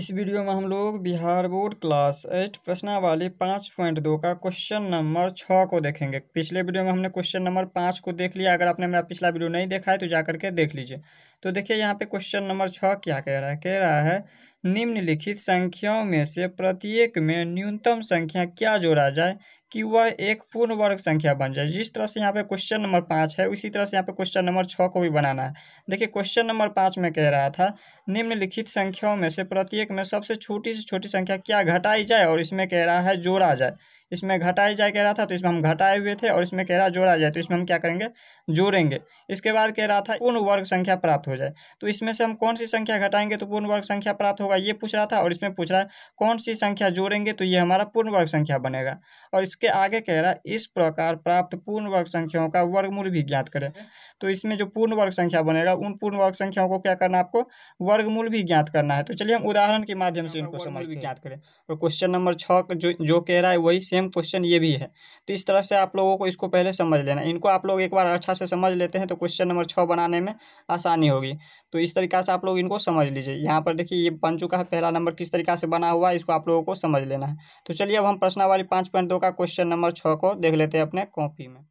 इस वीडियो में हम लोग बिहार बोर्ड क्लास एट प्रश्नावाली पाँच पॉइंट दो का क्वेश्चन नंबर छः को देखेंगे पिछले वीडियो में हमने क्वेश्चन नंबर पाँच को देख लिया अगर आपने मेरा पिछला वीडियो नहीं देखा है तो जा करके देख लीजिए तो देखिए यहाँ पे क्वेश्चन नंबर छः क्या कह रहा है कह रहा है निम्नलिखित संख्याओं में से प्रत्येक में न्यूनतम संख्या क्या जोड़ा जाए कि वह एक पूर्ण वर्ग संख्या बन जाए जिस तरह से यहाँ पे क्वेश्चन नंबर पाँच है उसी तरह से यहाँ पे क्वेश्चन नंबर छः को भी बनाना है देखिए क्वेश्चन नंबर पाँच में कह रहा था निम्नलिखित संख्याओं में से प्रत्येक में सबसे छोटी से छोटी संख्या क्या घटाई जाए और इसमें कह रहा है जोड़ा जाए इसमें घटाए जाए कह रहा था तो इसमें हम घटाए हुए थे और इसमें कह रहा जोड़ा जाए तो इसमें हम क्या करेंगे जोड़ेंगे इसके बाद कह रहा था पूर्ण वर्ग संख्या प्राप्त हो जाए तो इसमें से हम कौन सी संख्या घटाएंगे तो पूर्ण वर्ग संख्या प्राप्त होगा ये पूछ रहा था और इसमें पूछ रहा है कौन सी संख्या जोड़ेंगे तो ये हमारा पूर्ण वर्ग संख्या बनेगा और इसके आगे कह रहा है इस प्रकार प्राप्त पूर्ण वर्ग संख्याओं का वर्गमूल भी ज्ञात करें तो इसमें जो पूर्ण वर्ग संख्या बनेगा उन पूर्ण वर्ग संख्याओं को क्या करना आपको वर्गमूल भी ज्ञात करना है तो चलिए हम उदाहरण के माध्यम से हाँ, इनको समझ भी ज्ञात करें और क्वेश्चन नंबर छः जो जो कह रहा है वही सेम क्वेश्चन ये भी है तो इस तरह से आप लोगों को इसको पहले समझ लेना इनको आप लोग एक बार अच्छा से समझ लेते हैं तो क्वेश्चन नंबर छः बनाने में आसानी होगी तो इस तरीका से आप लोग इनको समझ लीजिए यहाँ पर देखिए ये बन चुका है पहला नंबर किस तरीका से बना हुआ है इसको आप लोगों को समझ लेना है तो चलिए अब हम प्रश्नावली पाँच पॉइंट दो का क्वेश्चन नंबर छः को देख लेते हैं अपने कॉपी में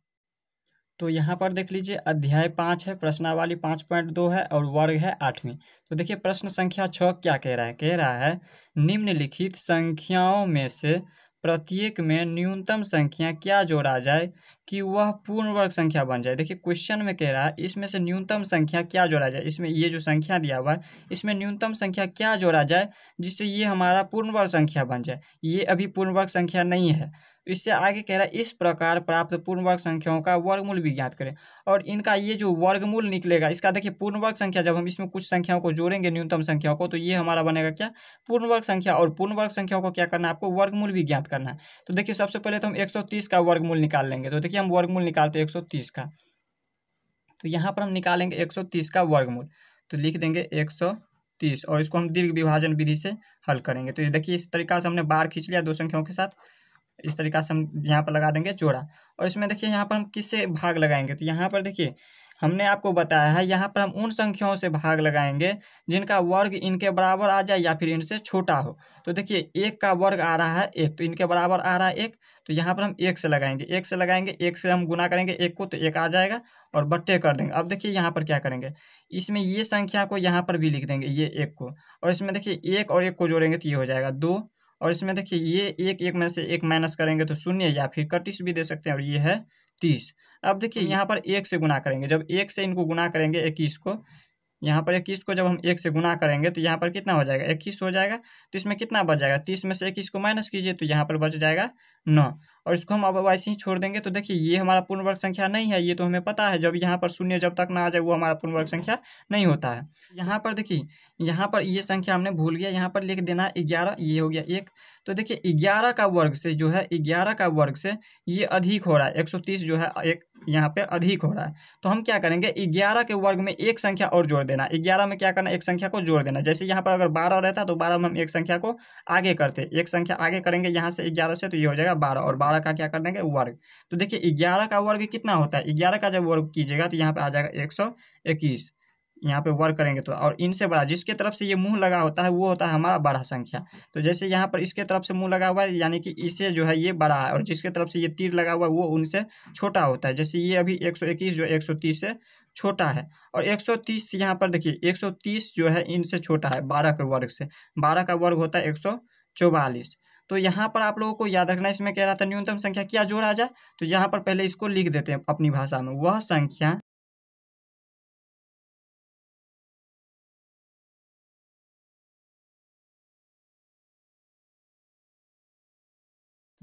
तो यहाँ पर देख लीजिए अध्याय पाँच है प्रश्नावली पाँच पॉइंट दो है और वर्ग है आठवीं तो देखिए प्रश्न संख्या छः क्या कह रहा है कह रहा है निम्नलिखित संख्याओं में से प्रत्येक में न्यूनतम संख्या क्या जोड़ा जाए? कि वह पूर्ण वर्ग संख्या बन जाए देखिए क्वेश्चन में कह रहा है इसमें से न्यूनतम संख्या क्या जोड़ा जाए इसमें ये जो संख्या दिया हुआ है इसमें न्यूनतम संख्या क्या जोड़ा जाए जिससे ये हमारा पूर्ण वर्ग संख्या बन जाए ये अभी पूर्ण वर्ग संख्या नहीं है इससे आगे कह रहा है इस प्रकार प्राप्त पूर्ण वर्ग संख्याओं का वर्गमूल भी ज्ञात करें और इनका ये जो वर्गमूल निकलेगा इसका देखिए पूर्ण वर्ग संख्या जब हम इसमें कुछ संख्याओं को जोड़ेंगे न्यूनतम संख्याओं को तो ये हमारा बनेगा क्या पूर्ण वर्ग संख्या और पूर्ण वर्ग संख्याओं को क्या करना है आपको वर्गमूल भी ज्ञात करना है तो देखिए सबसे पहले तो हम एक का वर्गमूल निकाल लेंगे तो देखिए कि हम वर्गमूल निकालते हैं एक का तो यहाँ पर हम निकालेंगे एक का वर्गमूल तो लिख देंगे एक तीस और इसको हम दीर्घ विभाजन विधि से हल करेंगे तो ये देखिए इस तरीका से हमने बाढ़ खींच लिया दो संख्याओं के साथ इस तरीका से हम यहाँ पर लगा देंगे जोड़ा और इसमें देखिए यहाँ पर हम किससे भाग लगाएंगे तो यहाँ पर देखिए हमने आपको बताया है यहाँ पर हम उन संख्याओं से भाग लगाएंगे जिनका वर्ग इनके बराबर आ जाए या फिर इनसे छोटा हो तो देखिए एक का वर्ग आ रहा है एक तो इनके बराबर आ रहा है एक तो यहाँ पर हम एक से लगाएंगे एक से लगाएंगे एक से हम गुना करेंगे एक को तो एक आ जाएगा और बट्टे कर देंगे अब देखिए यहाँ पर क्या करेंगे इसमें ये संख्या को यहाँ पर भी लिख देंगे ये एक को और इसमें देखिए एक और एक को जोड़ेंगे तो ये हो जाएगा दो और इसमें देखिए ये एक एक में से एक माइनस करेंगे तो शून्य या फिर कटिस भी दे सकते हैं और ये है तीस अब देखिए यहाँ पर एक से गुना करेंगे जब एक से इनको गुना करेंगे इक्कीस को यहाँ पर इक्कीस को जब हम एक से गुना करेंगे तो यहाँ पर कितना हो जाएगा इक्कीस हो जाएगा तो इसमें कितना बच जाएगा तीस में से इक्कीस को माइनस कीजिए तो यहाँ पर बच जाएगा नौ और इसको हम अब वैसे ही छोड़ देंगे तो देखिए ये हमारा पूर्णवर्ग संख्या नहीं है ये तो हमें पता है जब यहाँ पर शून्य जब तक ना आ जाए वो हमारा पूर्णवर्ग हम्म। संख्या नहीं होता है यहाँ पर देखिए यहाँ पर ये संख्या हमने भूल गया यहाँ पर लिख देना है ग्यारह ये हो गया एक तो देखिए ग्यारह का वर्ग से जो है ग्यारह का वर्ग से ये अधिक हो रहा है एक सौ तीस जो है एक यहाँ पे अधिक हो रहा है तो हम क्या करेंगे ग्यारह के वर्ग में एक संख्या और जोड़ देना ग्यारह में क्या करना एक संख्या को जोड़ देना जैसे यहाँ पर अगर बारह रहता तो बारह में हम एक संख्या को आगे करते एक संख्या आगे करेंगे यहाँ से ग्यारह से तो ये हो जाएगा बारह और बारह का क्या कर देंगे वर्ग तो देखिए ग्यारह का वर्ग कितना होता है ग्यारह का जब वर्ग कीजिएगा तो यहाँ पे आ जाएगा एक सौ इक्कीस यहाँ पे वर्ग करेंगे तो और इनसे बड़ा जिसके तरफ से ये मुंह लगा होता है वो होता है हमारा बड़ा संख्या तो जैसे यहाँ पर इसके तरफ से मुंह लगा हुआ है यानी कि इसे जो है ये बड़ा है और जिसके तरफ से ये तीर लगा हुआ है वो उनसे छोटा होता है जैसे ये अभी 121 जो 130 से छोटा है और 130 यहाँ पर देखिए 130 जो है इनसे छोटा है बारह के वर्ग से बारह का वर्ग होता है एक तो यहाँ पर आप लोगों को याद रखना इसमें कह रहा था न्यूनतम संख्या क्या जोड़ा जाए तो यहाँ पर पहले इसको लिख देते हैं अपनी भाषा में वह संख्या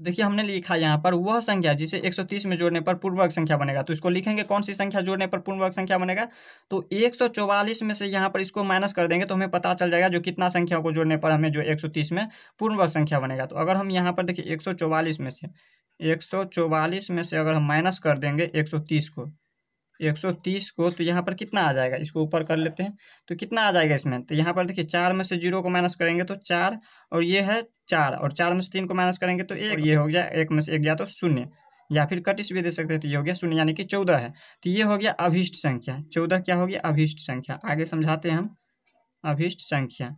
देखिए हमने लिखा यहाँ पर वह संख्या जिसे 130 में जोड़ने पर पूर्वक संख्या बनेगा तो इसको लिखेंगे कौन सी संख्या जोड़ने पर पूर्वक संख्या बनेगा तो 144 में से यहाँ पर इसको माइनस कर देंगे तो हमें पता चल जाएगा जो कितना संख्या को जोड़ने पर हमें जो 130 में पूर्वक संख्या बनेगा तो अगर हम यहाँ पर देखिए एक में से एक में से अगर हम माइनस कर देंगे एक को एक सौ तीस को तो यहाँ पर कितना आ जाएगा इसको ऊपर कर लेते हैं तो कितना आ जाएगा इसमें तो यहाँ पर देखिए चार में से जीरो को माइनस करेंगे तो चार और ये है चार और चार में से तीन को माइनस करेंगे तो एक ये हो गया एक में से एक गया तो शून्य या फिर कटिस भी दे सकते हैं तो ये हो गया शून्य यानी कि चौदह है तो ये हो गया अभीष्ट संख्या चौदह क्या होगी अभीष्ट संख्या आगे समझाते हैं हम अभीष्ट संख्या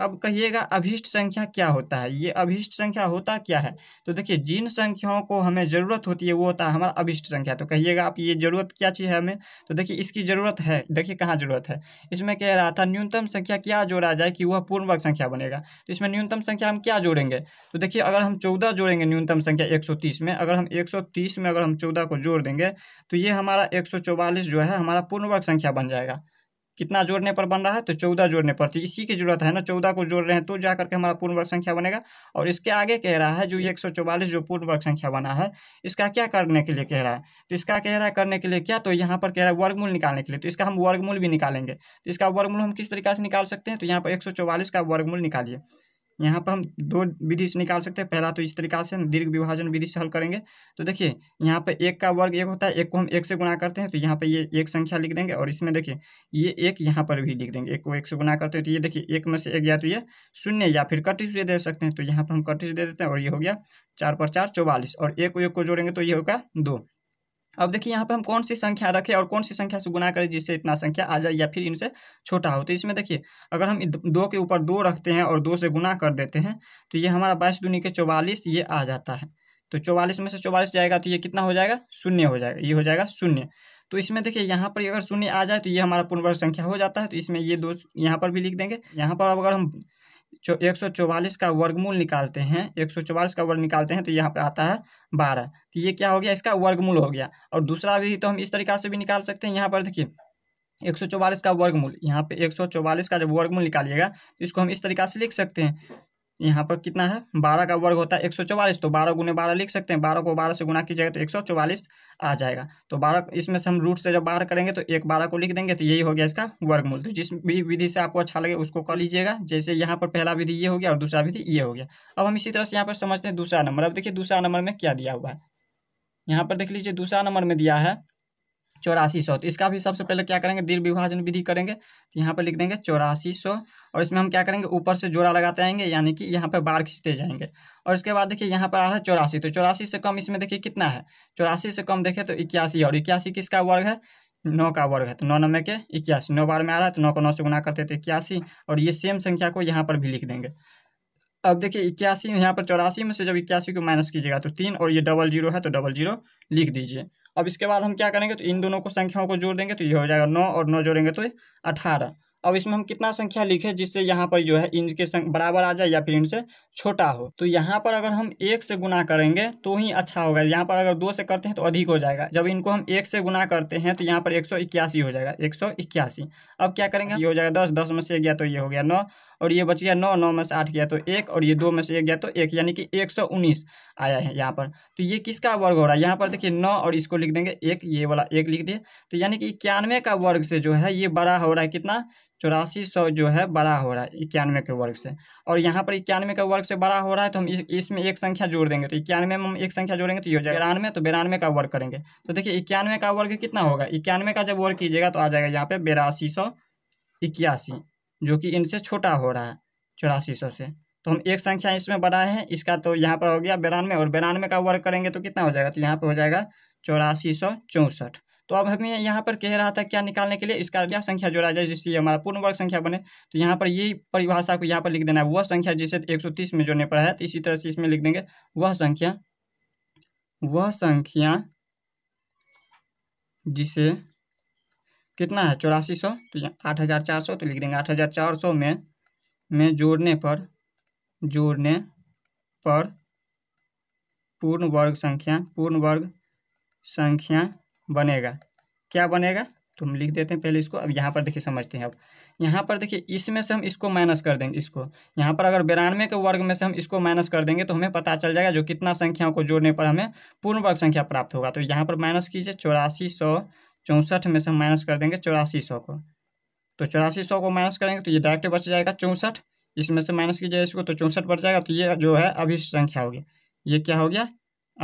अब कहिएगा अभीष्ट संख्या क्या होता है ये अभीष्ट संख्या होता क्या है तो देखिए जिन संख्याओं को हमें ज़रूरत होती है वो होता है हमारा अभीष्ट संख्या तो कहिएगा आप ये ज़रूरत क्या चीज़ है हमें तो देखिए इसकी ज़रूरत है देखिए कहाँ ज़रूरत है इसमें कह रहा था न्यूनतम संख्या क्या जोड़ा जाए कि वह पूर्णवर्ग संख्या बनेगा तो इसमें न्यूनतम संख्या हम क्या जोड़ेंगे तो देखिए अगर हम चौदह जोड़ेंगे न्यूनतम संख्या एक में अगर हम एक में अगर हम चौदह को जोड़ देंगे तो ये हमारा एक जो है हमारा पूर्णवर्ग संख्या बन जाएगा कितना जोड़ने पर बन रहा है तो चौदह जोड़ने पर तो इसी की जरूरत है ना चौदह को जोड़ रहे हैं तो जा करके हमारा पूर्ण वर्ग संख्या बनेगा और इसके आगे कह रहा है जो एक सौ चौवालीस जो पूर्ण वर्ग संख्या बना है इसका क्या करने के लिए कह रहा है तो इसका कह रहा है करने के लिए क्या तो यहाँ पर कह रहा है वर्गमूल निकालने के लिए तो इसका हम वर्गमूल भी निकालेंगे तो इसका वर्गमूल हम किस तरीके से निकाल सकते हैं तो यहाँ पर एक का वर्गमूल निकालिए यहाँ पर हम दो विधि से निकाल सकते हैं पहला तो इस तरीका से हम दीर्घ विभाजन विधि से हल करेंगे तो देखिए यहाँ पर एक का वर्ग एक होता है एक को हम एक से गुणा करते हैं तो यहाँ पर ये एक संख्या लिख देंगे और इसमें देखिए ये एक यहाँ पर भी लिख देंगे एक को एक से गुणा करते हैं तो ये देखिए एक में से एक या तो ये शून्य या फिर कटिस दे सकते हैं तो यहाँ पर हम कटिस दे देते हैं और ये हो गया चार पर चार चौवालीस और एक को एक को जोड़ेंगे तो ये होगा दो अब देखिए यहाँ पे हम कौन सी संख्या रखें और कौन सी संख्या से गुना करें जिससे इतना संख्या आ जाए या फिर इनसे छोटा हो तो इसमें देखिए अगर हम दो के ऊपर दो रखते हैं और दो से गुना कर देते हैं तो ये हमारा बाईस दूनी के चौवालीस ये आ जाता है तो चौवालीस में से चौवालीस जाएगा तो ये कितना हो जाएगा शून्य हो जाएगा ये हो जाएगा शून्य तो इसमें देखिए यहाँ पर अगर शून्य आ जाए तो ये हमारा पूर्णवर्ग संख्या हो जाता है तो इसमें ये दो यहाँ पर भी लिख देंगे यहाँ पर अगर हम एक सौ चौवालीस का वर्गमूल निकालते हैं एक सौ चौवालीस का वर्ग निकालते हैं तो यहाँ पे आता है बारह तो ये क्या हो गया इसका वर्गमूल हो गया और दूसरा भी तो हम इस तरीका से भी निकाल सकते हैं यहाँ पर देखिए एक सौ चौवालीस का वर्गमूल यहाँ पे एक सौ चौवालीस का जब वर्गमूल निकालिएगा तो इसको हम इस तरीका से लिख सकते हैं यहाँ पर कितना है बारह का वर्ग होता है एक सौ चौवालीस तो बारह गुने बारह लिख सकते हैं बारह को बारह से गुना कीजिएगा तो एक सौ चौवालीस आ जाएगा तो बारह इसमें से हम रूट से जब बाहर करेंगे तो एक बारह को लिख देंगे तो यही हो गया इसका वर्गमूल तो जिस भी विधि से आपको अच्छा लगे उसको कर लीजिएगा जैसे यहाँ पर पहला विधि ये हो गया और दूसरा विधि ये हो गया अब हम इसी तरह से यहाँ पर समझते हैं दूसरा नंबर अब देखिए दूसरा नंबर में क्या दिया हुआ है यहाँ पर देख लीजिए दूसरा नंबर में दिया है चौरासी सौ तो इसका भी सबसे पहले क्या करेंगे दीर्घ विभाजन विधि करेंगे तो यहाँ पर लिख देंगे चौरासी सौ और इसमें हम क्या करेंगे ऊपर से जोड़ा लगाते आएंगे यानी कि यहाँ पर बार खींचते जाएंगे और इसके बाद देखिए यहाँ पर आ रहा है चौरासी तो चौरासी से कम इसमें देखिए कितना है चौरासी से कम देखें तो इक्यासी और इक्यासी किसका वर्ग है नौ का वर्ग है तो नौ नब्बे के इक्यासी नौ बार में आ रहा है तो नौ को नौ से गुना करते तो इक्यासी और ये सेम संख्या को यहाँ पर भी लिख देंगे अब देखिए इक्यासी यहाँ पर चौरासी में से जब इक्यासी को माइनस कीजिएगा तो तीन और ये डबल जीरो है तो डबल जीरो लिख दीजिए अब इसके बाद हम क्या करेंगे तो इन दोनों को संख्याओं को जोड़ देंगे तो ये हो जाएगा नौ और नौ जोड़ेंगे तो अठारह अब इसमें हम कितना संख्या लिखे जिससे यहाँ पर जो है इनके के बराबर आ जाए या फिर इनसे छोटा हो तो यहाँ पर अगर हम एक से गुना करेंगे तो ही अच्छा होगा यहाँ पर अगर दो से करते हैं तो अधिक हो जाएगा जब इनको हम एक से गुना करते हैं तो यहाँ पर एक हो जाएगा एक अब क्या करेंगे ये हो जाएगा दस दस में से गया तो ये हो गया नौ और ये बच गया नौ नौ में से आठ गया तो एक और ये दो में से एक गया तो एक यानी कि एक सौ उन्नीस आया है यहाँ पर तो ये किसका वर्ग हो रहा है यहाँ पर देखिए नौ और इसको लिख देंगे एक ये वाला एक लिख दिए तो यानी कि इक्यानवे का वर्ग से जो है ये बड़ा हो रहा है कितना चौरासी सौ जो है बड़ा हो रहा है इक्यानवे के वर्ग से और यहाँ पर इक्यानवे का वर्ग से बड़ा हो रहा है तो हम इसमें एक संख्या जोड़ देंगे तो इक्यानवे में हम एक संख्या जोड़ेंगे तो ये हो जाएगा बिरानवे तो बिरानवे का वर्ग करेंगे तो देखिए इक्यानवे का वर्ग कितना होगा इक्यानवे का जब वर्ग कीजिएगा तो आ जाएगा यहाँ पे बेरासी सौ इक्यासी जो कि इनसे छोटा हो रहा है चौरासी सौ से तो हम एक संख्या इसमें बड़ा है इसका तो यहाँ पर हो गया बिरानवे और बिरानवे का वर्ग करेंगे तो कितना हो जाएगा तो यहाँ पर हो जाएगा चौरासी सौ चौंसठ तो अब हमें यहाँ पर कह रहा था क्या निकालने के लिए इसका क्या संख्या जोड़ा जाए जिससे हमारा पूर्ण वर्ग संख्या बने तो यहाँ पर यही परिभाषा को यहाँ पर लिख देना है वह संख्या जिसे तीस में जोड़ने पर है तो इसी तरह से इसमें लिख देंगे वह संख्या वह संख्या जिसे कितना है चौरासी सौ तो यहाँ आठ हज़ार चार सौ तो लिख देंगे आठ हज़ार चार सौ में में जोड़ने पर जोड़ने पर पूर्ण वर्ग संख्या पूर्ण वर्ग संख्या बनेगा क्या बनेगा तो हम लिख देते हैं पहले इसको अब यहाँ पर देखिए समझते हैं अब यहाँ पर देखिए इसमें से हम इसको माइनस कर देंगे इसको यहाँ पर अगर बिरानवे के वर्ग में से हम इसको माइनस कर देंगे तो हमें पता चल जाएगा जो कितना संख्याओं को जोड़ने पर हमें पूर्ण वर्ग संख्या प्राप्त होगा तो यहाँ पर माइनस कीजिए चौरासी सौ चौंसठ में से हम माइनस कर देंगे चौरासी सौ को तो चौरासी सौ को माइनस करेंगे तो ये डायरेक्ट बच जाएगा चौंसठ इसमें से माइनस कीजिए इसको तो चौंसठ बच जाएगा तो ये जो है अभिष्ट संख्या हो गया ये क्या हो गया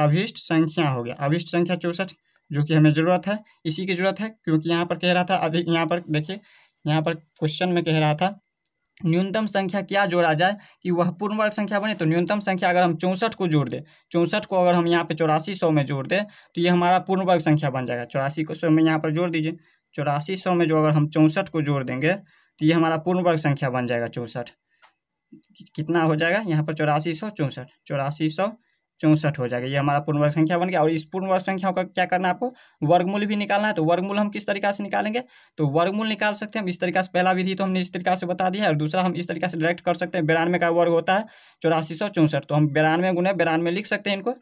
अभिष्ट संख्या हो गया अभिष्ट संख्या चौंसठ जो कि हमें ज़रूरत है इसी की ज़रूरत है क्योंकि यहाँ पर कह रहा था अभी यहाँ पर देखिए यहाँ पर क्वेश्चन में कह रहा था न्यूनतम संख्या क्या जोड़ा जाए कि वह पूर्ण वर्ग संख्या बने तो न्यूनतम संख्या अगर हम चौंसठ को जोड़ दें चौंसठ को अगर हम यहाँ पे चौरासी सौ में जोड़ दें तो ये हमारा पूर्ण वर्ग संख्या बन जाएगा चौरासी को सौ में यहाँ पर जोड़ दीजिए चौरासी सौ में जो अगर हम चौंसठ को जोड़ देंगे तो ये हमारा पूर्ण वर्ग संख्या बन जाएगा चौंसठ कितना हो जाएगा यहाँ पर चौरासी सौ चौंसठ चौरासी सौ चौंसठ हो जाएगा ये हमारा वर्ग संख्या बन गया और इस वर्ग संख्याओं का क्या करना है आपको वर्गमूल भी निकालना है तो वर्गमूल हम किस तरीका से निकालेंगे तो वर्गमूल निकाल सकते हैं हम इस तरीका से पहला विधि तो हमने इस तरीका से बता दिया है और दूसरा हम इस तरीके से डायरेक्ट कर सकते हैं बिरानवे का वर्ग होता है चौरासी सौ तो हम बिरानवे गुने बिरानवे लिख सकते हैं इनको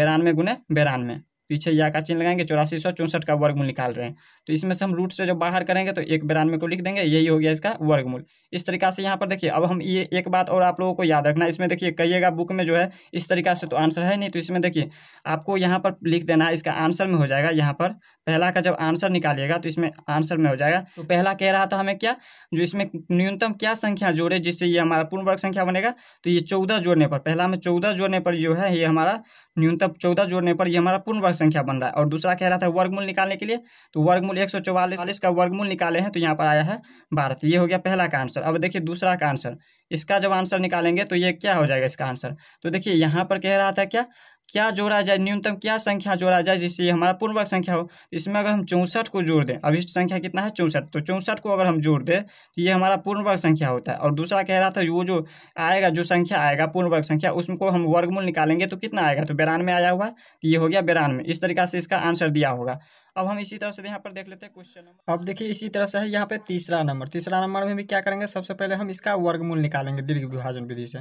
बिरानवे गुने बिरानवे पीछे या का चिन्ह लगाएंगे चौरासी सौ चौंसठ का वर्गमूल निकाल रहे हैं तो इसमें से हम रूट से जब बाहर करेंगे तो एक बिरानवे को लिख देंगे यही हो गया इसका वर्गमूल इस तरीका से यहाँ पर देखिए अब हम ये एक बात और आप लोगों को याद रखना इसमें देखिए कहिएगा बुक में जो है इस तरीका से तो आंसर है नहीं तो इसमें देखिए आपको यहाँ पर लिख देना है इसका आंसर में हो जाएगा यहाँ पर पहला का जब आंसर निकालिएगा तो इसमें आंसर में हो जाएगा तो पहला कह रहा था हमें क्या जो इसमें न्यूनतम क्या संख्या जोड़े जिससे ये हमारा पूर्ण वर्ग संख्या बनेगा तो ये चौदह जोड़ने पर पहला में चौदह जोड़ने पर जो है ये हमारा न्यूनतम चौदह जोड़ने पर यह हमारा पूर्ण वर्ग संख्या बन रहा है और दूसरा कह रहा था वर्गमूल निकालने के लिए तो वर्गमूल एक सौ चौवालीस का वर्गमूल निकाले हैं तो यहाँ पर आया है भारत ये हो गया पहला का आंसर अब देखिए दूसरा का आंसर इसका जब आंसर निकालेंगे तो ये क्या हो जाएगा इसका आंसर तो देखिए यहाँ पर कह रहा था क्या क्या जोड़ा जाए न्यूनतम क्या संख्या जोड़ा जाए जिससे हमारा पूर्णवर्ग संख्या हो इसमें अगर हम चौंसठ को जोड़ दें अभिष्ट संख्या कितना है चौंसठ तो चौंसठ को अगर हम जोड़ दें तो ये हमारा पूर्णवर्ग संख्या होता है और दूसरा कह रहा था वो जो आएगा जो संख्या आएगा पूर्णवर्ग संख्या उसको हम वर्गमूल निकालेंगे तो कितना आएगा तो बिरानवे आया हुआ तो ये हो गया बिरानवे इस तरीका से इसका आंसर दिया होगा अब हम इसी तरह से यहाँ पर देख लेते हैं क्वेश्चन नंबर अब देखिए इसी तरह से है यहाँ पे तीसरा नंबर तीसरा नंबर में भी क्या करेंगे सबसे पहले हम इसका वर्गमूल निकालेंगे दीर्घ विभाजन विधि से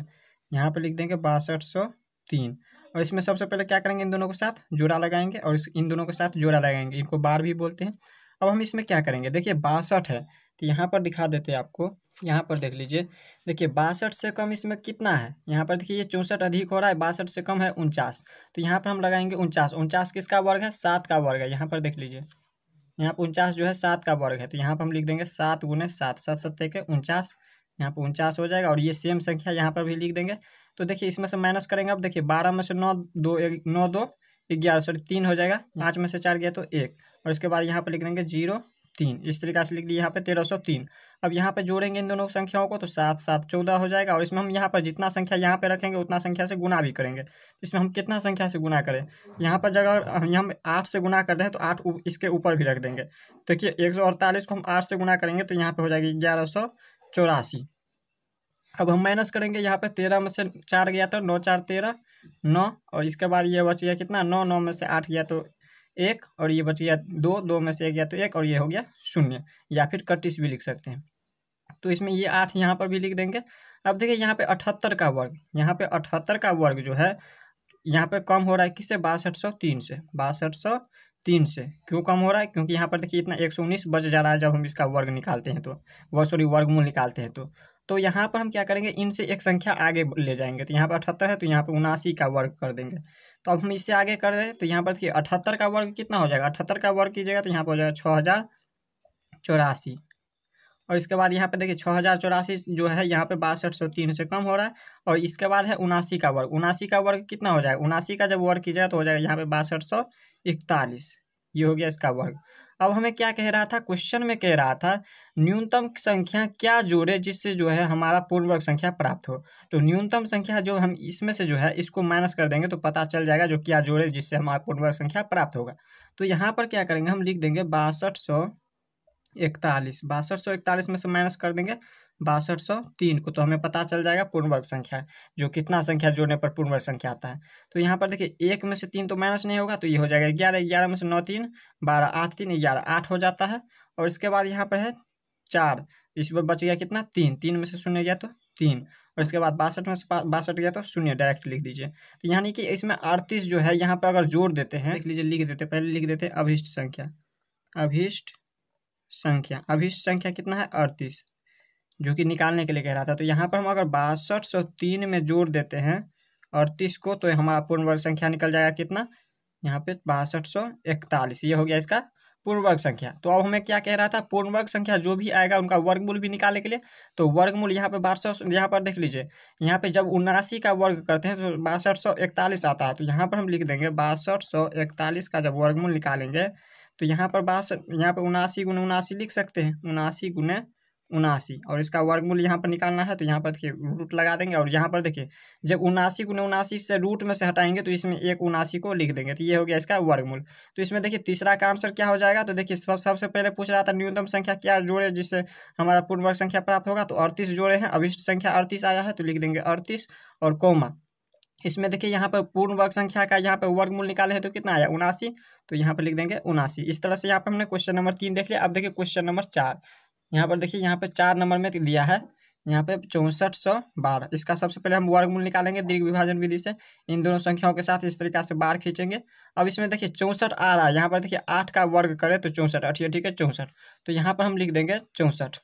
यहाँ पर लिख देंगे बासठ सौ तीन और इसमें सबसे पहले क्या करेंगे इन दोनों के साथ जोड़ा लगाएंगे और इन दोनों के साथ जोड़ा लगाएंगे इनको बार भी बोलते हैं अब हम इसमें क्या करेंगे देखिए बासठ है तो यहाँ पर दिखा देते हैं आपको यहाँ पर देख लीजिए देखिए बासठ से कम इसमें कितना है यहाँ पर देखिए ये चौंसठ अधिक हो रहा है बासठ से कम है उनचास तो यहाँ पर हम लगाएंगे उनचास उनचास किसका वर्ग है सात का वर्ग है यहाँ पर देख लीजिए यहाँ पर उनचास जो है सात का वर्ग है तो यहाँ पर हम लिख देंगे सात गुने सात सात सत्य के उनचास यहाँ पर उनचास हो जाएगा और ये सेम संख्या यहाँ पर भी लिख देंगे तो देखिए इसमें से माइनस करेंगे अब देखिए बारह में से नौ दो एक नौ दो ग्यारह सॉरी तीन हो जाएगा पाँच में से चार गया तो एक और इसके बाद यहाँ पर लिख देंगे जीरो तीन इस तरीके से लिख दिए यहाँ पे तेरह सौ तीन अब यहाँ पे जोड़ेंगे इन दोनों संख्याओं को तो सात सात चौदह हो जाएगा और इसमें हम यहाँ पर जितना संख्या यहाँ पे रखेंगे उतना संख्या से गुना भी करेंगे इसमें हम कितना संख्या से गुना करें यहाँ पर जगह हम आठ से गुना कर रहे हैं तो आठ इसके ऊपर भी रख देंगे देखिए एक सौ अड़तालीस को हम आठ से गुना करेंगे तो यहाँ पर हो जाएगी ग्यारह सौ चौरासी अब हम माइनस करेंगे यहाँ पे तेरह में से चार गया तो नौ चार तेरह नौ और इसके बाद ये बच गया कितना नौ नौ में से आठ गया तो एक और ये बच गया दो दो में से एक गया तो एक और ये हो गया शून्य या फिर कटिस भी लिख सकते हैं तो इसमें ये आठ यहाँ पर भी लिख देंगे अब देखिए यहाँ पे अठहत्तर का वर्ग यहाँ पे अठहत्तर का वर्ग जो है यहाँ पे कम हो रहा है किससे बासठ सौ तीन से बासठ सौ तीन से क्यों कम हो रहा है क्योंकि यहाँ पर देखिए इतना एक सौ उन्नीस बच जा रहा है जब हम इसका वर्ग निकालते हैं तो वर्ग सॉरी वर्गमूल निकालते हैं तो तो यहाँ पर हम क्या करेंगे इनसे एक संख्या आगे ले जाएंगे तो यहाँ पर अठहत्तर है तो यहाँ पर उनासी का वर्ग कर देंगे तो अब हम इससे आगे कर रहे हैं तो यहाँ पर देखिए अठहत्तर का वर्ग कितना हो जाएगा अठहत्तर का वर्ग कीजिएगा तो यहाँ पर हो जाएगा छः हज़ार चौरासी और इसके बाद यहाँ पे देखिए छः हज़ार चौरासी जो है यहाँ पे बासठ सौ तीन से कम हो रहा है और इसके बाद है उनासी का वर्ग उनासी का वर्ग कितना हो जाएगा उनासी का जब वर्ग कीजिएगा तो हो जाएगा यहाँ पे बासठ सौ इकतालीस ये हो गया इसका वर्ग अब हमें क्या कह रहा था क्वेश्चन में कह रहा था न्यूनतम संख्या क्या जोड़े जिससे जो है हमारा पूर्ण वर्ग संख्या प्राप्त हो तो न्यूनतम संख्या जो हम इसमें से जो है इसको माइनस कर देंगे तो पता चल जाएगा जो क्या जोड़े जिससे हमारा पूर्ण वर्ग संख्या प्राप्त होगा तो यहाँ पर क्या करेंगे हम लिख देंगे बासठ सौ इकतालीस बासठ सौ इकतालीस में से माइनस कर देंगे बासठ सौ तीन को तो हमें पता चल जाएगा वर्ग संख्या जो कितना संख्या जोड़ने पर पूर्णवर्ग संख्या आता है तो यहाँ पर देखिए एक में से तीन तो माइनस नहीं होगा तो ये हो जाएगा ग्यारह ग्यारह में से नौ तीन बारह आठ तीन ग्यारह आठ हो जाता है और इसके बाद यहाँ पर है चार इस पर बच गया कितना तीन तीन में से शून्य गया तो तीन और इसके बाद बासठ में से बासठ गया तो शून्य डायरेक्ट लिख दीजिए तो यानी कि इसमें अड़तीस जो है यहाँ पर अगर जोड़ देते हैं लिख लीजिए लिख देते पहले लिख देते अभिष्ट संख्या अभिष्ट संख्या अभी संख्या कितना है अड़तीस जो कि निकालने के लिए कह रहा था तो यहाँ पर हम अगर बासठ सौ तीन में जोड़ देते हैं अड़तीस को तो हमारा पूर्ण वर्ग संख्या निकल जाएगा कितना यहाँ पे बासठ सौ इकतालीस ये हो गया इसका पूर्ण वर्ग संख्या तो अब हमें क्या कह रहा था पूर्ण वर्ग संख्या जो भी आएगा उनका वर्गमूल भी निकालने के लिए तो वर्गमूल यहाँ पे बासठ यहाँ पर देख लीजिए यहाँ पे जब उन्नासी का वर्ग करते हैं तो बासठ सौ इकतालीस आता है तो यहाँ पर हम लिख देंगे बासठ सौ इकतालीस का जब वर्गमूल निकालेंगे तो यहाँ पर बास यहाँ पर उनासी गुना उनासी लिख सकते हैं उनासी गुना उनासी और इसका वर्गमूल यहाँ पर निकालना है तो यहाँ पर देखिए रूट लगा देंगे और यहाँ पर देखिए जब उनासी गुने उनासी से रूट में से हटाएंगे तो इसमें एक उनासी को लिख देंगे तो ये हो गया इसका वर्गमूल तो इसमें देखिए तीसरा का आंसर क्या हो जाएगा तो देखिए सब सबसे पहले पूछ रहा था न्यूनतम संख्या क्या जोड़े जिससे हमारा पूर्ववर्ग संख्या प्राप्त होगा तो अड़तीस जोड़े हैं अभिष्ट संख्या अड़तीस आया है तो लिख देंगे अड़तीस और कौमा इसमें देखिए यहाँ पर पूर्ण वर्ग संख्या का यहाँ पर वर्गमूल निकाले हैं तो कितना आया उनासी तो यहाँ पर लिख देंगे उनासी इस तरह से यहाँ पर हमने क्वेश्चन नंबर तीन देख लिया अब देखिए क्वेश्चन नंबर चार यहाँ पर देखिए यहाँ पर चार नंबर में दिया है यहाँ पे चौंसठ सौ बारह इसका सबसे पहले हम वर्गमूल निकालेंगे दीर्घ विभाजन विधि से इन दोनों संख्याओं के साथ इस तरीके से बार खींचेंगे अब इसमें देखिए चौंसठ आ रहा है यहाँ पर देखिए आठ का वर्ग करें तो चौंसठ अठिए ठीक है चौंसठ तो यहाँ पर हम लिख देंगे चौंसठ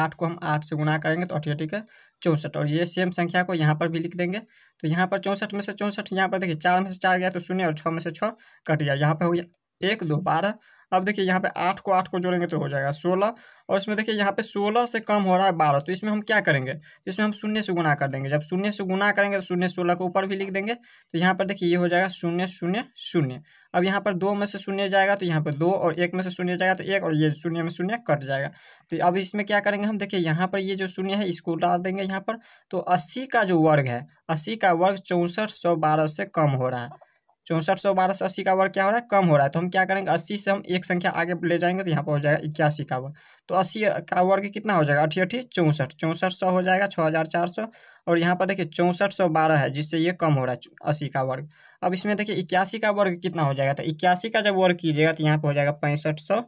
आठ को हम आठ से गुना करेंगे तो अठिए ठीक है चौंसठ और ये सेम संख्या को यहाँ पर भी लिख देंगे तो यहाँ पर चौंसठ में से चौंसठ यहाँ पर देखिए चार में से चार गया तो शून्य और छः में से छः कट गया यहाँ पर हो गया एक दो बारह अब देखिए यहाँ पे आठ को आठ को जोड़ेंगे तो हो जाएगा सोलह और इसमें देखिए यहाँ पे सोलह से कम हो रहा है बारह तो इसमें हम क्या करेंगे तो इसमें हम शून्य से गुना कर देंगे जब शून्य से गुना करेंगे तो शून्य सोलह को ऊपर भी लिख देंगे तो यहाँ पर देखिए ये हो जाएगा शून्य शून्य शून्य अब यहाँ पर दो में से शून्य जाएगा तो यहाँ पर दो और एक में से शून्य जाएगा तो एक और ये शून्य में शून्य कट जाएगा तो अब इसमें क्या करेंगे हम देखिए यहाँ पर ये जो शून्य है इसको डाल देंगे यहाँ पर तो अस्सी का जो वर्ग है अस्सी का वर्ग चौंसठ सौ बारह से कम हो रहा है चौंसठ सौ बारह सौ अस्सी का वर्ग क्या हो रहा है कम हो रहा है तो हम क्या करेंगे अस्सी से हम एक संख्या आगे ले जाएंगे तो यहाँ पर हो जाएगा इक्यासी का वर्ग तो अस्सी का वर्ग कितना हो जाएगा अठी अठी चौंसठ चौंसठ सौ हो जाएगा छः हज़ार चार सौ और यहाँ पर देखिए चौंसठ सौ बारह है जिससे ये कम हो रहा है अस्सी का वर्ग अब इसमें देखिए इक्यासी का वर्ग कितना हो जाएगा तो इक्यासी का जब वर्ग कीजिएगा तो यहाँ पर हो जाएगा पैंसठ सौ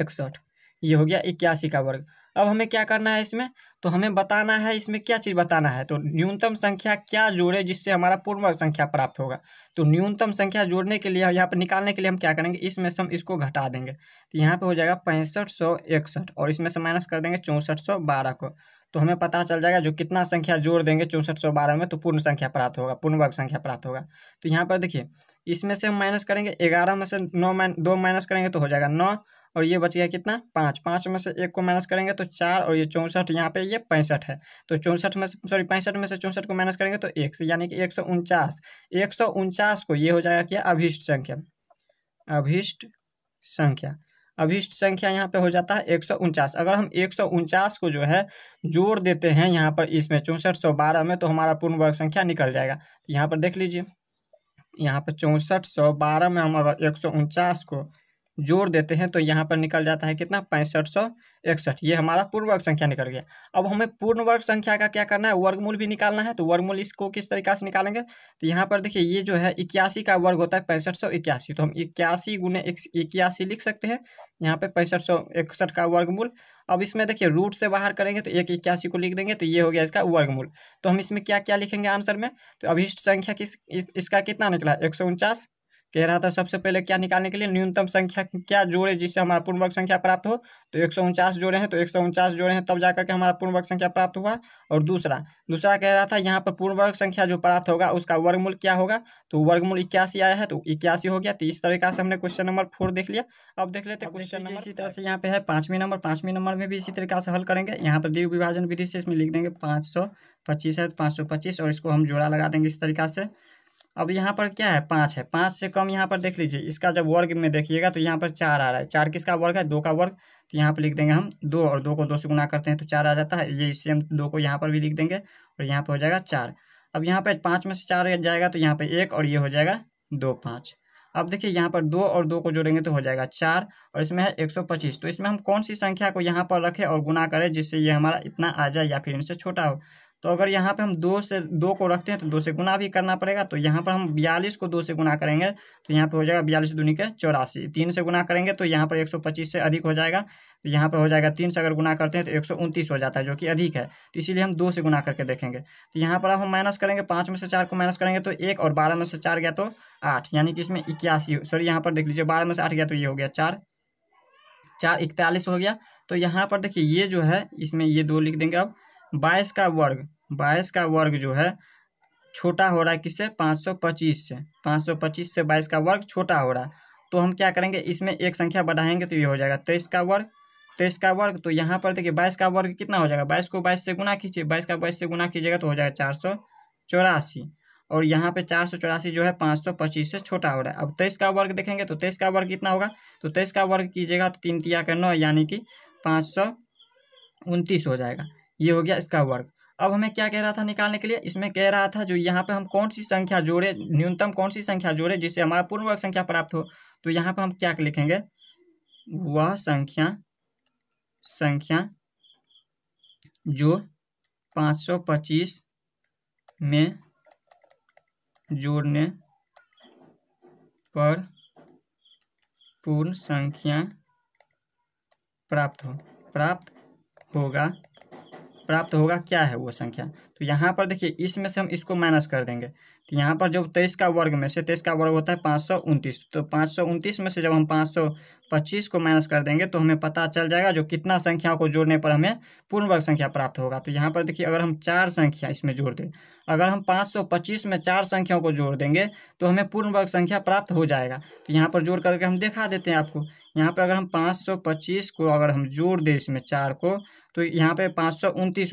इकसठ ये हो गया इक्यासी का वर्ग अब हमें क्या करना है इसमें तो हमें बताना है इसमें क्या चीज़ बताना है तो न्यूनतम संख्या क्या जोड़े जिससे हमारा पूर्व संख्या प्राप्त होगा तो न्यूनतम संख्या जोड़ने के लिए यहाँ पर निकालने के लिए हम क्या करेंगे इसमें से हम इसको घटा देंगे तो यहाँ पर हो जाएगा पैंसठ सौ इकसठ और इसमें से माइनस कर देंगे चौंसठ सौ बारह को तो हमें पता चल जाएगा जो कितना संख्या जोड़ देंगे चौंसठ सौ बारह में तो पूर्ण संख्या प्राप्त होगा पूर्ण वर्ग संख्या प्राप्त होगा तो यहाँ पर देखिए इसमें से हम माइनस करेंगे ग्यारह में से नौ माइन दो माइनस करेंगे तो हो जाएगा नौ और ये बच गया कितना पाँच पाँच में से एक को माइनस करेंगे तो चार और ये चौंसठ यहाँ पे ये पैंसठ है तो चौंसठ में सॉरी पैंसठ में से चौंसठ को माइनस करेंगे तो एक से यानी कि एक सौ उनचास एक सौ उनचास को ये हो जाएगा क्या अभीष्ट संख्या अभीष्ट संख्या अभीष्ट संख्या यहाँ पे हो जाता है एक अगर हम एक को जो है जोड़ देते हैं यहाँ पर इसमें चौंसठ सौ बारह में तो हमारा पूर्ण वर्ग संख्या निकल जाएगा तो यहाँ पर देख लीजिए यहाँ पर चौंसठ सौ बारह में हम अगर एक सौ उनचास को जोड़ देते हैं तो यहाँ पर निकल जाता है कितना पैंसठ सौ इकसठ ये हमारा पूर्ण वर्ग संख्या निकल गया अब हमें पूर्ण वर्ग संख्या का क्या करना है वर्गमूल भी निकालना है तो वर्गमूल इसको किस तरीका से निकालेंगे तो यहाँ पर देखिए ये जो है इक्यासी का वर्ग होता है पैंसठ सौ इक्यासी तो हम इक्यासी गुने इक्यासी लिख सकते हैं यहाँ पर पैंसठ सौ इकसठ का वर्गमूल अब इसमें देखिए रूट से बाहर करेंगे तो एक इक्यासी को लिख देंगे तो ये हो गया इसका वर्गमूल तो हम इसमें क्या क्या लिखेंगे आंसर में तो अभिष्ट संख्या किस इसका कितना निकला एक सौ उनचास कह रहा था सबसे पहले क्या निकालने के लिए न्यूनतम संख्या क्या जोड़े जिससे हमारा वर्ग संख्या प्राप्त हो तो एक सौ उनचास जोड़े हैं तो एक सौ उनचास जोड़े हैं तब जाकर के हमारा वर्ग संख्या प्राप्त हुआ और दूसरा दूसरा कह रहा था यहाँ पर वर्ग संख्या जो प्राप्त होगा उसका वर्गमूल क्या होगा तो वर्गमूल इक्यासी आया है तो इक्यासी हो गया तो इस तरीका से हमने क्वेश्चन नंबर फोर देख लिया अब देख लेते क्वेश्चन नंबर इसी तरह से यहाँ पे है पांचवें नंबर पांचवें नंबर में भी इसी तरीका से हल करेंगे यहाँ पर दीर्घ विभाजन विधि से इसमें लिख देंगे पाँच सौ पच्चीस है पांच तो पाँच सौ पच्चीस और इसको हम जोड़ा लगा देंगे इस तरीका से अब यहाँ पर क्या है पाँच है पाँच से कम यहाँ पर देख लीजिए इसका जब वर्ग में देखिएगा तो यहाँ पर चार आ रहा है चार किसका वर्ग है दो का वर्ग तो यहाँ पर लिख देंगे हम दो और दो को दो से गुना करते हैं तो चार आ जाता है ये सेम दो को यहाँ पर भी लिख देंगे और यहाँ पर हो जाएगा चार अब यहाँ पर पाँच में से चार जाएगा तो यहाँ पर एक और ये हो जाएगा दो पाँच अब देखिए यहाँ पर दो और दो को जोड़ेंगे तो हो जाएगा चार और इसमें है एक सौ पच्चीस तो इसमें हम कौन सी संख्या को यहाँ पर रखें और गुना करें जिससे ये हमारा इतना आ जाए या फिर इनसे छोटा हो तो अगर यहाँ पे हम दो से दो को रखते हैं तो दो से गुना भी करना पड़ेगा तो यहाँ पर हम बयालीस को दो से गुना करेंगे तो यहाँ पर हो जाएगा बयालीस दूनी के चौरासी तीन से गुना करेंगे तो यहाँ पर एक सौ पच्चीस से अधिक हो जाएगा तो यहाँ पर हो जाएगा तीन से अगर गुना करते हैं तो एक सौ उनतीस हो जाता है जो कि अधिक है तो इसीलिए हम दो से गुना करके देखेंगे तो यहाँ पर हम माइनस करेंगे पाँच में से चार को माइनस करेंगे तो एक और बारह में से चार गया तो आठ यानी कि इसमें इक्यासी सॉरी यहाँ पर देख लीजिए बारह में से आठ गया तो ये हो गया चार चार इकतालीस हो गया तो यहाँ पर देखिए ये जो है इसमें ये दो लिख देंगे अब बाईस का वर्ग बाईस का वर्ग जो है छोटा हो रहा है किससे पाँच सौ पच्चीस से पाँच सौ पच्चीस से बाईस का वर्ग छोटा हो रहा है तो हम क्या करेंगे इसमें एक संख्या बढ़ाएंगे तो ये हो जाएगा तेईस का वर्ग तेईस का वर्ग तो यहाँ पर देखिए बाईस का वर्ग कितना हो जाएगा बाईस को बाईस से गुना कीजिए बाईस का बाईस से गुना कीजिएगा तो हो जाएगा चार सौ चौरासी और यहाँ पे चार सौ चौरासी जो है पाँच सौ पच्चीस से छोटा हो रहा है अब तेईस का वर्ग देखेंगे तो तेईस का वर्ग कितना होगा तो तेईस का वर्ग कीजिएगा तो तीन तिया का नौ यानी कि पाँच सौ उनतीस हो जाएगा ये हो गया इसका वर्ग अब हमें क्या कह रहा था निकालने के लिए इसमें कह रहा था जो यहाँ पे हम कौन सी संख्या जोड़े न्यूनतम कौन सी संख्या जोड़े जिससे हमारा पूर्ण वर्ग संख्या प्राप्त हो तो यहाँ पे हम क्या लिखेंगे वह संख्या संख्या जो 525 में जोड़ने पर पूर्ण संख्या प्राप्त हो प्राप्त होगा प्राप्त होगा क्या है वो संख्या तो यहाँ पर देखिए इसमें से हम इसको माइनस कर देंगे तो यहाँ पर जब तेईस का वर्ग में से तेईस का वर्ग होता है पाँच तो पाँच में से जब हम पाँच को माइनस कर देंगे तो हमें पता चल जाएगा जो कितना संख्याओं को जोड़ने पर हमें पूर्ण वर्ग संख्या प्राप्त होगा तो यहाँ पर देखिए अगर हम चार संख्या इसमें जोड़ दें अगर हम पच्चीस में चार संख्याओं को जोड़ देंगे तो हमें पूर्ण वर्ग संख्या प्राप्त हो जाएगा तो यहाँ पर जोड़ करके हम दिखा देते हैं आपको यहाँ पर अगर हम पच्चीस को अगर हम जोड़ दें इसमें चार को तो यहाँ पे पाँच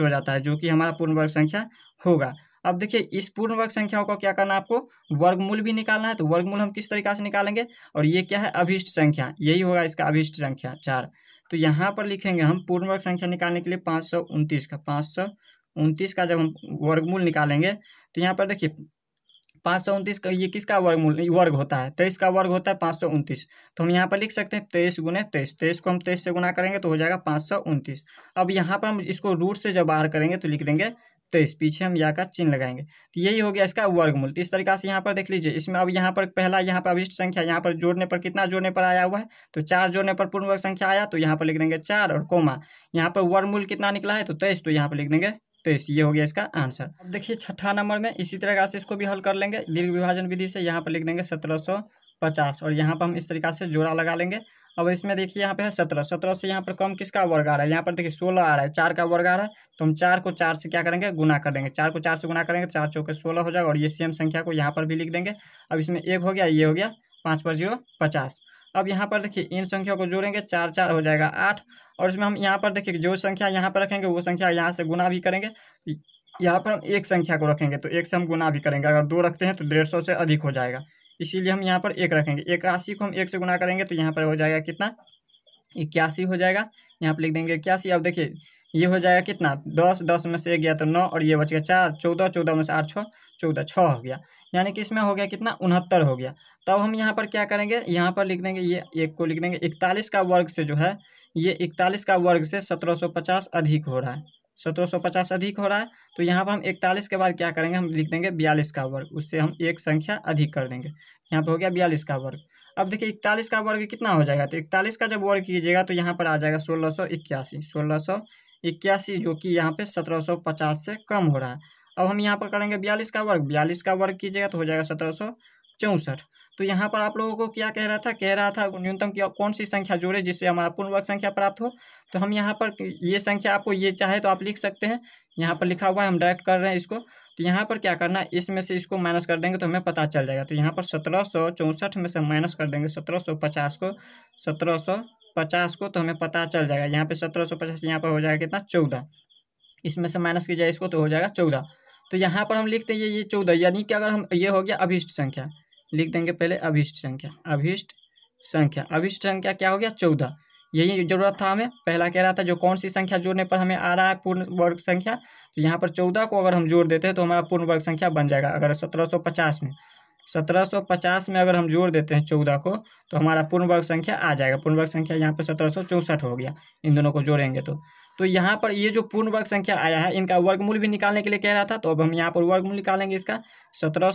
हो जाता है जो कि हमारा पूर्ण वर्ग संख्या होगा अब देखिए इस पूर्ण वर्ग संख्याओं का क्या करना है आपको वर्गमूल भी निकालना है तो वर्गमूल हम किस तरीका से निकालेंगे और ये क्या है अभिष्ट संख्या यही होगा इसका अभिष्ट संख्या चार तो यहाँ पर लिखेंगे हम पूर्ण वर्ग संख्या निकालने के लिए पाँच का पाँच का जब हम वर्गमूल निकालेंगे तो यहाँ पर देखिए पाँच सौ उनतीस का ये किसका वर्ग वर्ग होता है तेईस का वर्ग होता है पाँच सौ उनतीस तो हम यहाँ पर लिख सकते हैं तेईस गुने तेईस तेईस को हम तेईस से गुना करेंगे तो हो जाएगा पाँच सौ उनतीस अब यहाँ पर हम इसको रूट से जब बाहर करेंगे तो लिख देंगे तेईस पीछे हम यहाँ का चिन्ह लगाएंगे तो यही हो गया इसका वर्गमूल तो इस तरीका से यहाँ पर देख लीजिए इसमें अब यहाँ पर पहला यहाँ पर अभिष्ट संख्या यहाँ पर जोड़ने पर कितना जोड़ने पर आया हुआ है तो चार जोड़ने पर पूर्ण वर्ग संख्या आया तो यहाँ पर लिख देंगे चार और कोमा यहाँ पर वर्गमूल कितना निकला है तो तेईस तो यहाँ पर लिख देंगे तो ये हो गया इसका आंसर अब देखिए छठा नंबर में इसी तरह से इसको भी हल कर लेंगे दीर्घ विभाजन विधि से यहाँ पर लिख देंगे सत्रह पचास और यहाँ पर हम इस तरीका से जोड़ा लगा लेंगे अब इसमें देखिए यहाँ पे है सत्रह सत्रह से यहाँ पर कम किसका वर्ग आ रहा है यहाँ पर देखिए सोलह आ रहा है चार का वर्ग आ रहा है तो हम चार को चार से क्या करेंगे गुना कर देंगे चार को चार से गुना करेंगे तो चार चौके सोलह हो जाएगा और ये सेम संख्या को यहाँ पर भी लिख देंगे अब इसमें एक हो गया ये हो गया पाँच पर जीरो पचास अब यहाँ पर देखिए इन संख्याओं को जोड़ेंगे चार चार हो जाएगा आठ और इसमें हम यहाँ पर देखिए जो संख्या यहाँ पर रखेंगे वो संख्या यहाँ से गुना भी करेंगे यहाँ पर हम एक संख्या को रखेंगे तो एक से हम गुना भी करेंगे अगर दो रखते हैं तो डेढ़ सौ से अधिक हो जाएगा इसीलिए हम यहाँ पर एक रखेंगे इक्यासी को हम एक से गुना करेंगे तो यहाँ पर हो जाएगा कितना इक्यासी हो जाएगा यहाँ पर लिख देंगे इक्यासी अब देखिए ये हो जाएगा कितना दस दस में से एक गया तो नौ और ये बच गया चार चौदह चौदह में से आठ छः चौदह छः हो गया यानी कि इसमें हो गया कितना उनहत्तर हो गया तब हम यहाँ पर क्या करेंगे यहाँ पर लिख देंगे ये एक को लिख देंगे इकतालीस का वर्ग से जो है ये इकतालीस का वर्ग से सत्रह सौ पचास अधिक हो रहा है सत्रह सौ पचास अधिक हो रहा है तो यहाँ पर हम इकतालीस के बाद क्या करेंगे हम लिख देंगे बयालीस का वर्ग उससे हम एक संख्या अधिक कर देंगे यहाँ पर हो गया बयालीस का वर्ग अब देखिए इकतालीस का वर्ग कितना हो जाएगा तो इकतालीस का जब वर्ग कीजिएगा तो यहाँ पर आ जाएगा सोलह सौ इक्यासी सोलह सौ इक्यासी जो कि यहाँ पे सत्रह सौ पचास से कम हो रहा है अब हम यहाँ पर करेंगे बयालीस का वर्ग बयालीस का वर्ग कीजिएगा तो हो जाएगा सत्रह सौ चौंसठ तो यहाँ पर आप लोगों को क्या कह रहा था कह रहा था न्यूनतम की कौन सी संख्या जोड़े जिससे हमारा पूर्ण वर्ग संख्या प्राप्त हो तो हम यहाँ पर ये संख्या आपको ये चाहे तो आप लिख सकते हैं यहाँ पर लिखा हुआ है हम डायरेक्ट कर रहे हैं इसको तो यहाँ पर क्या करना है इसमें से इसको माइनस कर देंगे तो हमें पता चल जाएगा तो यहाँ पर सत्रह सौ में से माइनस कर देंगे सत्रह सौ पचास को सत्रह सौ पचास को तो हमें पता चल जाएगा यहाँ पे सत्रह सौ पचास यहाँ पर हो जाएगा कितना चौदह इसमें से माइनस की जाए इसको तो हो जाएगा चौदह तो यहाँ पर हम लिखते हैं ये चौदह यानी कि अगर हम ये हो गया अभिष्ट संख्या लिख देंगे पहले अभिष्ट संख्या अभिष्ट संख्या अभिष्ट संख्या क्या हो गया चौदह यही जरूरत था हमें पहला कह रहा था जो कौन सी संख्या जोड़ने पर हमें आ रहा है पूर्ण वर्ग संख्या तो यहाँ पर चौदह को अगर हम जोड़ देते हैं तो हमारा पूर्ण वर्ग संख्या बन जाएगा अगर सत्रह सौ पचास में 1750 में अगर हम जोड़ देते हैं चौदह को तो हमारा पूर्ण वर्ग संख्या आ जाएगा पूर्ण वर्ग संख्या यहाँ पे सत्रह हो गया इन दोनों को जोड़ेंगे तो तो यहाँ पर ये जो पूर्ण वर्ग संख्या आया है इनका वर्गमूल भी निकालने के लिए कह रहा था तो अब हम यहाँ पर वर्गमूल निकालेंगे इसका सत्रह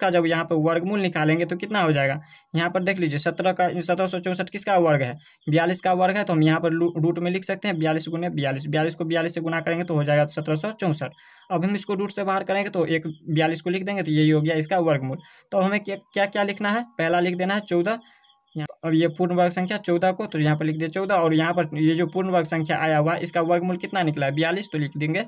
का जब यहाँ पर वर्गमूल निकालेंगे तो कितना हो जाएगा यहाँ पर देख लीजिए सत्रह का सत्रह किसका वर्ग है बयालीस का वर्ग है तो हम यहाँ पर रूट में लिख सकते हैं बयालीस गुने बयालीस बयालीस को बयालीस से गुना करेंगे तो हो जाएगा सत्रह अब हम इसको रूट से बाहर करेंगे तो एक बयालीस को लिख देंगे तो यही हो गया इसका वर्गमूल तो हमें क्या क्या लिखना है पहला लिख देना है चौदह यहाँ अब ये पूर्ण वर्ग संख्या चौदह को तो यहाँ पर लिख दिया चौदह और यहाँ पर ये जो पूर्ण वर्ग संख्या आया हुआ इसका वर्गमूल कितना निकला है बयालीस तो लिख देंगे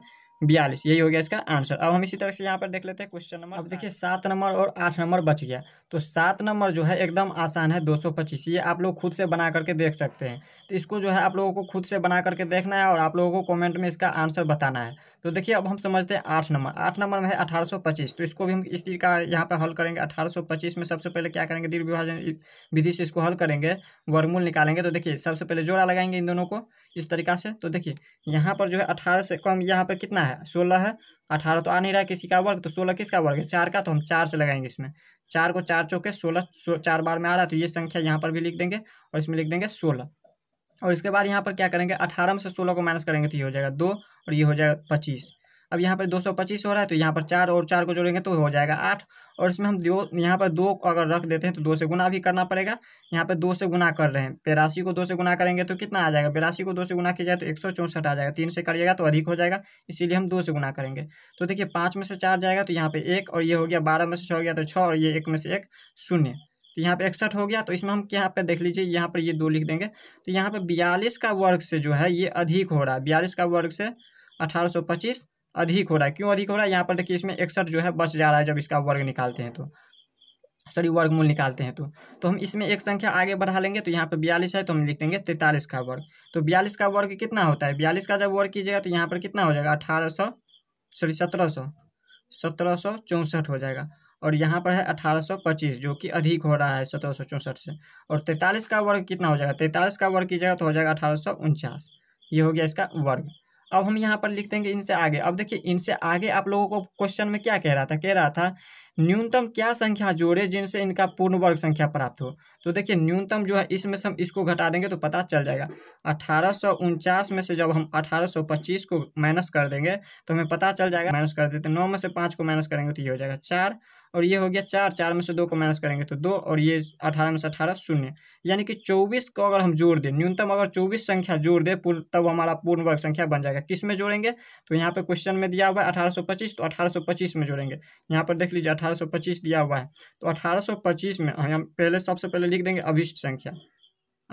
बयालीस यही हो गया इसका आंसर अब हम इसी तरह से यहाँ पर देख लेते हैं क्वेश्चन नंबर अब हाँ। देखिए सात नंबर और आठ नंबर बच गया तो सात नंबर जो है एकदम आसान है दो सौ पच्चीस ये आप लोग खुद से बना करके देख सकते हैं तो इसको जो है आप लोगों को खुद से बना करके देखना है और आप लोगों को कॉमेंट में इसका आंसर बताना है तो देखिए अब हम समझते हैं आठ नंबर आठ नंबर में है अठारह तो इसको भी हम इस चीज का यहाँ पर हल करेंगे अठारह में सबसे पहले क्या करेंगे दीर्घ विभाजन विधि से इसको हल करेंगे वर्मूल निकालेंगे तो देखिए सबसे पहले जोड़ा लगाएंगे इन दोनों को इस तरीका से तो देखिए यहाँ पर जो है अठारह से कम यहाँ पर कितना है है सोलह है अठारह तो आ नहीं रहा किसी का वर्ग तो सोलह किसका वर्ग है चार का तो हम चार से लगाएंगे इसमें चार को चार चौके सोलह सो, चार बार में आ रहा है तो ये संख्या यहाँ पर भी लिख देंगे और इसमें लिख देंगे सोलह और इसके बाद यहाँ पर क्या करेंगे अठारह में से सोलह को माइनस करेंगे तो ये हो जाएगा दो और ये हो जाएगा पच्चीस अब यहाँ पर दो सौ पच्चीस हो रहा है तो यहाँ पर चार और चार को जोड़ेंगे तो हो जाएगा आठ और इसमें हम दो यहाँ पर दो अगर रख देते हैं तो दो से गुना भी करना पड़ेगा यहाँ पर दो से गुना कर रहे हैं बेरासी को दो से गुना करेंगे तो कितना आ जाएगा बेरासी को दो से गुना किया जाए तो एक सौ चौंसठ आ जाएगा तीन से करिएगा तो अधिक हो जाएगा इसीलिए हम दो से गुना करेंगे तो देखिए पाँच में से चार जाएगा तो यहाँ पे एक और ये हो गया बारह में से छः हो गया तो छः और ये एक में से एक शून्य तो यहाँ पे इकसठ हो गया तो इसमें हम यहाँ पे देख लीजिए यहाँ पर ये दो लिख देंगे तो यहाँ पे बयालीस का वर्ग से जो है ये अधिक हो रहा है बयालीस का वर्ग से अठारह सौ पच्चीस अधिक हो रहा है क्यों अधिक हो रहा है यहाँ पर देखिए इसमें इकसठ जो है बच जा रहा है जब इसका वर्ग निकालते हैं तो सॉरी वर्गमूल निकालते हैं तो तो हम इसमें एक संख्या आगे बढ़ा लेंगे तो यहाँ पर बयालीस है तो हम लिख देंगे तैंतालीस का वर्ग तो बयालीस का वर्ग कितना होता है बयालीस का जब वर्ग कीजिएगा तो यहाँ पर कितना हो जाएगा अठारह सौ सॉरी सत्रह सौ सत्रह सौ चौंसठ हो जाएगा और यहाँ पर है अठारह सौ पच्चीस जो कि अधिक हो रहा है सत्रह सौ चौंसठ से और तैंतालीस का वर्ग कितना हो जाएगा तैंतालीस का वर्ग कीजिएगा तो हो जाएगा अठारह सौ उनचास ये हो गया इसका वर्ग अब हम यहाँ पर लिख देंगे इनसे आगे अब देखिए इनसे आगे आप लोगों को क्वेश्चन में क्या कह रहा था कह रहा था न्यूनतम क्या संख्या जोड़े जिनसे इनका पूर्ण वर्ग संख्या प्राप्त हो तो देखिए न्यूनतम जो है इसमें से हम इसको घटा देंगे तो पता चल जाएगा अठारह में से जब हम अठारह को माइनस कर देंगे तो हमें पता चल जाएगा माइनस कर देते नौ में से पाँच को माइनस करेंगे तो ये हो जाएगा चार और ये हो गया चार चार में से दो को माइनस करेंगे तो दो और ये अठारह में से अठारह शून्य यानी कि चौबीस को अगर हम जोड़ दें न्यूनतम अगर चौबीस संख्या जोड़ दें पूर्ण तब हमारा पूर्ण वर्ग संख्या बन जाएगा किस में जोड़ेंगे तो यहाँ पर क्वेश्चन में दिया हुआ है अठारह तो अठारह में जोड़ेंगे यहाँ पर देख लीजिए अठारह दिया हुआ है तो अठारह में हम पहले सबसे पहले लिख देंगे अभिष्ट संख्या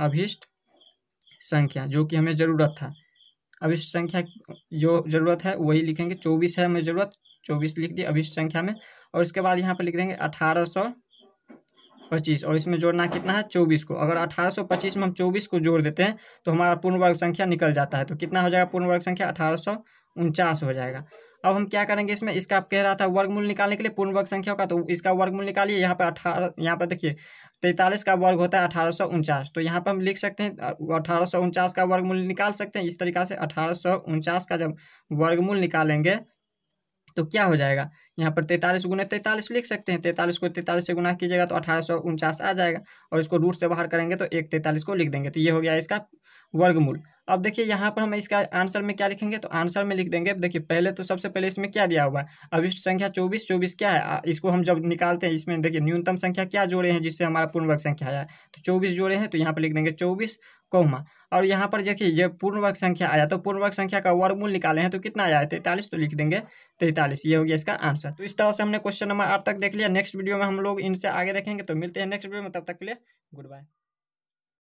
अभिष्ट संख्या जो कि हमें ज़रूरत था अभिष्ट संख्या जो ज़रूरत है वही लिखेंगे चौबीस है हमें ज़रूरत चौबीस लिख दिए अभी संख्या में और इसके बाद यहाँ पर लिख देंगे अठारह सौ पच्चीस और इसमें जोड़ना कितना है चौबीस को अगर अठारह सौ पच्चीस में हम चौबीस को जोड़ देते हैं तो हमारा पूर्ण वर्ग संख्या निकल जाता है तो कितना हो जाएगा पूर्ण वर्ग संख्या अठारह सौ उनचास हो जाएगा अब हम क्या करेंगे इसमें इसका आप कह रहा था वर्गमूल निकालने के लिए पूर्ण वर्ग संख्या का तो इसका वर्गमूल निकालिए यहाँ पर अठारह यहाँ पर देखिए तैंतालीस का वर्ग होता है अठारह सौ उनचास तो यहाँ पर हम लिख सकते हैं अठारह सौ उनचास का वर्गमूल निकाल सकते हैं इस तरीका से अठारह सौ उनचास का जब वर्गमूल निकालेंगे तो क्या हो जाएगा यहाँ पर तैंतालीस गुने तैंतालीस लिख सकते हैं तैंतालीस को तैंतालीस से गुना कीजिएगा तो अठारह आ जाएगा और इसको रूट से बाहर करेंगे तो एक तैंतालीस को लिख देंगे तो ये हो गया इसका वर्गमूल अब देखिए यहाँ पर हम इसका आंसर में क्या लिखेंगे तो आंसर में लिख देंगे देखिए पहले तो सबसे पहले इसमें क्या दिया हुआ है अविष्ट संख्या चौबीस चौबीस क्या है इसको हम जब निकालते हैं इसमें देखिए न्यूनतम संख्या क्या जोड़े हैं जिससे हमारा पूर्ण वर्ग संख्या आया तो चौबीस जोड़े हैं तो यहाँ पर लिख देंगे चौबीस कौमा और यहाँ पर देखिए ये पूर्ण वर्ग संख्या आया तो पूर्ण वर्ग संख्या का वर्गमूल निकाले हैं तो कितना आया है तैतालीस तो लिख देंगे तैंतालीस ये हो गया इसका आंसर आंसर तो इस तरह से हमने क्वेश्चन नंबर आठ तक देख लिया नेक्स्ट वीडियो में हम लोग इनसे आगे देखेंगे तो मिलते हैं नेक्स्ट वीडियो में तब तक के लिए गुड बाय